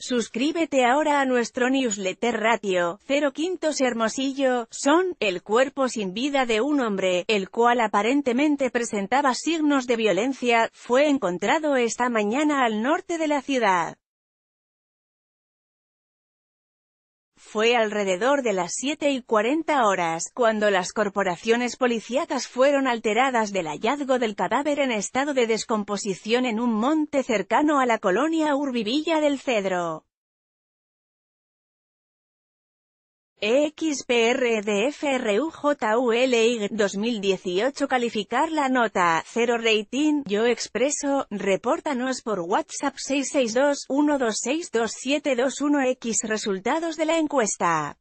Suscríbete ahora a nuestro newsletter ratio, Cero quintos Hermosillo, son, el cuerpo sin vida de un hombre, el cual aparentemente presentaba signos de violencia, fue encontrado esta mañana al norte de la ciudad. Fue alrededor de las 7 y 40 horas, cuando las corporaciones policíacas fueron alteradas del hallazgo del cadáver en estado de descomposición en un monte cercano a la colonia Urbivilla del Cedro. E.X.P.R.D.F.R.U.J.U.L.I.G. 2018 Calificar la nota 0 rating Yo Expreso Repórtanos por WhatsApp 662 126 X Resultados de la encuesta